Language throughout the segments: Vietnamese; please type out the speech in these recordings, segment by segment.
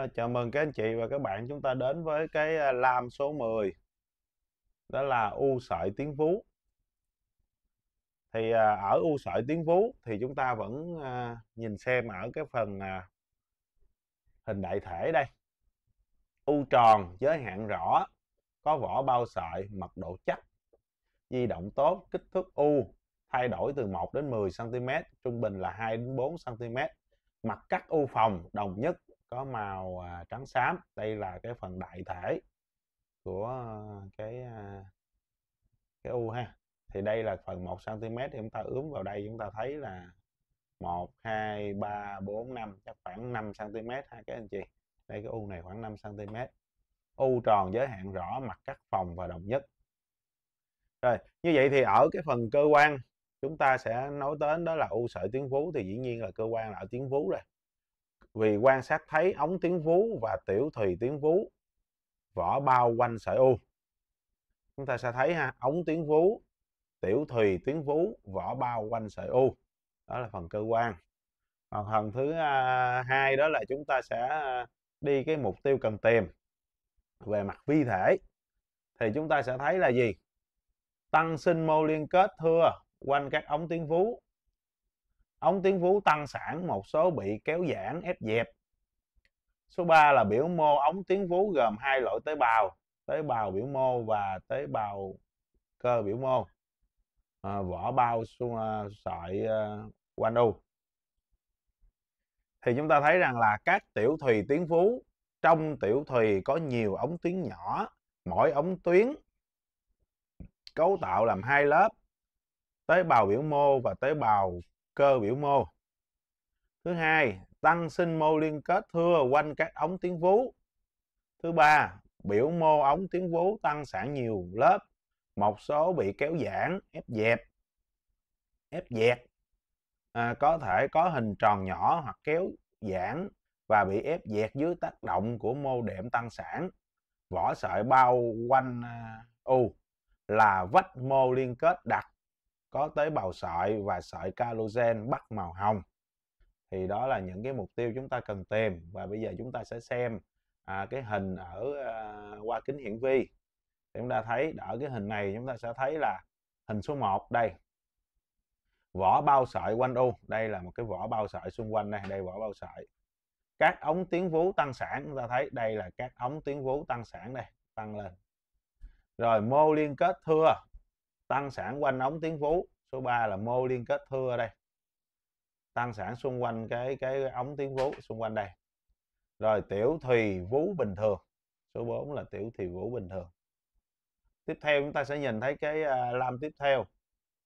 Ờ, chào mừng các anh chị và các bạn chúng ta đến với cái lam số 10 đó là u sợi tiếng vú thì à, ở u sợi tiếng vú thì chúng ta vẫn nhìn xem ở cái phần à, hình đại thể đây u tròn giới hạn rõ có vỏ bao sợi mật độ chắc di động tốt kích thước u thay đổi từ 1 đến 10 cm trung bình là 2 đến 4 cm mặt cắt u phòng đồng nhất có màu à, trắng xám đây là cái phần đại thể của ờ, cái ờ, cái u ha thì đây là phần 1 cm chúng ta ướm vào đây chúng ta thấy là 1 2 3 4 5 chắc khoảng 5 cm ha các anh chị đây cái u này khoảng 5 cm u tròn giới hạn rõ mặt cắt phòng và đồng nhất rồi như vậy thì ở cái phần cơ quan chúng ta sẽ nói đến đó là u sợi tuyến vú thì dĩ nhiên là cơ quan là ở tuyến vú rồi vì quan sát thấy ống tiếng vú và tiểu thùy tiếng vú vỏ bao quanh sợi u chúng ta sẽ thấy ha ống tiếng vú tiểu thùy tiếng vú vỏ bao quanh sợi u đó là phần cơ quan còn phần thứ à, hai đó là chúng ta sẽ à, đi cái mục tiêu cần tìm về mặt vi thể thì chúng ta sẽ thấy là gì tăng sinh mô liên kết thưa quanh các ống tiếng vú Ống tuyến vú tăng sản một số bị kéo giãn ép dẹp. Số 3 là biểu mô ống tuyến vú gồm hai loại tế bào, tế bào biểu mô và tế bào cơ biểu mô. À, vỏ bao à, sợi uh, à, quanh u. Thì chúng ta thấy rằng là các tiểu thùy tuyến vú trong tiểu thùy có nhiều ống tuyến nhỏ, mỗi ống tuyến cấu tạo làm hai lớp tế bào biểu mô và tế bào cơ biểu mô thứ hai tăng sinh mô liên kết thưa quanh các ống tuyến vú thứ ba biểu mô ống tuyến vú tăng sản nhiều lớp một số bị kéo giãn ép dẹp ép dẹp, à, có thể có hình tròn nhỏ hoặc kéo giãn và bị ép dẹt dưới tác động của mô đệm tăng sản vỏ sợi bao quanh à, u là vách mô liên kết đặc có tế bào sợi và sợi collagen bắt màu hồng thì đó là những cái mục tiêu chúng ta cần tìm và bây giờ chúng ta sẽ xem à, cái hình ở à, qua kính hiển vi thì chúng ta thấy ở cái hình này chúng ta sẽ thấy là hình số 1 đây vỏ bao sợi quanh u đây là một cái vỏ bao sợi xung quanh đây đây vỏ bao sợi các ống tuyến vú tăng sản chúng ta thấy đây là các ống tuyến vú tăng sản đây tăng lên rồi mô liên kết thưa tăng sản quanh ống tiến vú số 3 là mô liên kết thưa đây tăng sản xung quanh cái cái ống tiến vú xung quanh đây rồi tiểu thùy vú bình thường số 4 là tiểu thùy vú bình thường tiếp theo chúng ta sẽ nhìn thấy cái à, lam tiếp theo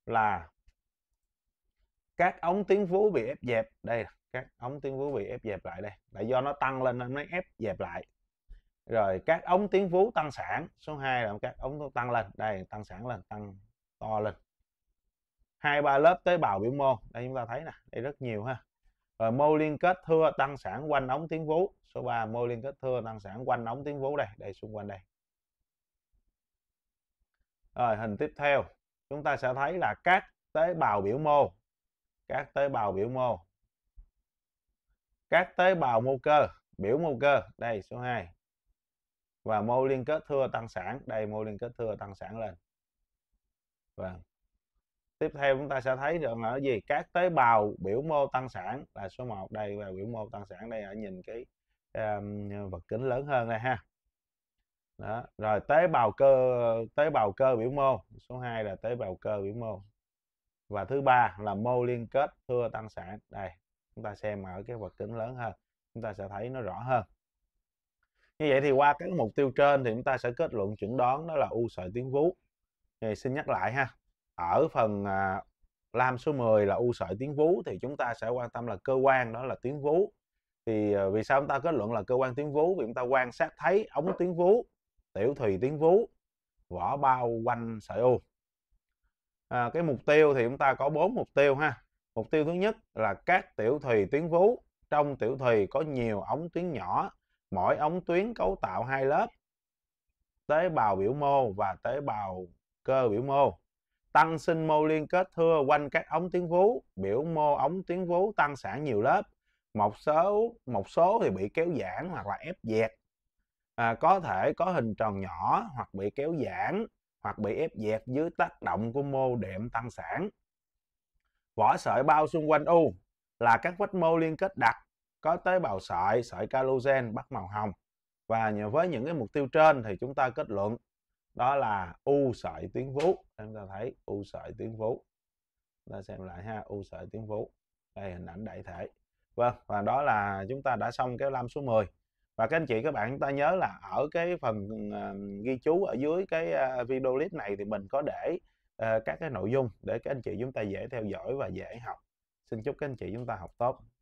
là các ống tuyến vú bị ép dẹp đây các ống tuyến vú bị ép dẹp lại đây là do nó tăng lên nên nó ép dẹp lại rồi các ống tuyến vú tăng sản số 2 là các ống tăng lên đây tăng sản lên tăng to lên hai ba lớp tế bào biểu mô đây chúng ta thấy nè đây rất nhiều ha rồi mô liên kết thưa tăng sản quanh ống tuyến vú số 3 mô liên kết thưa tăng sản quanh ống tuyến vú đây đây xung quanh đây rồi hình tiếp theo chúng ta sẽ thấy là các tế bào biểu mô các tế bào biểu mô các tế bào mô cơ biểu mô cơ đây số 2 và mô liên kết thưa tăng sản đây mô liên kết thưa tăng sản lên vâng tiếp theo chúng ta sẽ thấy được là gì các tế bào biểu mô tăng sản là số 1 đây là biểu mô tăng sản đây ở nhìn cái um, vật kính lớn hơn đây ha đó. rồi tế bào cơ tế bào cơ biểu mô số 2 là tế bào cơ biểu mô và thứ ba là mô liên kết thưa tăng sản đây chúng ta xem ở cái vật kính lớn hơn chúng ta sẽ thấy nó rõ hơn như vậy thì qua các mục tiêu trên thì chúng ta sẽ kết luận chuẩn đoán đó là u sợi tuyến vú thì xin nhắc lại ha ở phần à, lam số 10 là u sợi tuyến vú thì chúng ta sẽ quan tâm là cơ quan đó là tuyến vú thì à, vì sao chúng ta kết luận là cơ quan tuyến vú vì chúng ta quan sát thấy ống tuyến vú tiểu thùy tuyến vú vỏ bao quanh sợi u à, cái mục tiêu thì chúng ta có bốn mục tiêu ha mục tiêu thứ nhất là các tiểu thùy tuyến vú trong tiểu thùy có nhiều ống tuyến nhỏ mỗi ống tuyến cấu tạo hai lớp tế bào biểu mô và tế bào cơ biểu mô tăng sinh mô liên kết thưa quanh các ống tuyến vú biểu mô ống tuyến vú tăng sản nhiều lớp một số một số thì bị kéo giãn hoặc là ép dẹt à, có thể có hình tròn nhỏ hoặc bị kéo giãn hoặc bị ép dẹt dưới tác động của mô đệm tăng sản vỏ sợi bao xung quanh u là các vết mô liên kết đặc có tế bào sợi sợi calogen bắt màu hồng và nhờ với những cái mục tiêu trên thì chúng ta kết luận đó là u sợi tuyến vú chúng ta thấy u sợi tuyến vú ta xem lại ha u sợi tuyến vú đây hình ảnh đại thể vâng và đó là chúng ta đã xong cái lam số 10 và các anh chị các bạn chúng ta nhớ là ở cái phần ờ, ghi chú ở dưới cái ờ, video clip này thì mình có để ờ, các cái nội dung để các anh chị chúng ta dễ theo dõi và dễ học xin chúc các anh chị chúng ta học tốt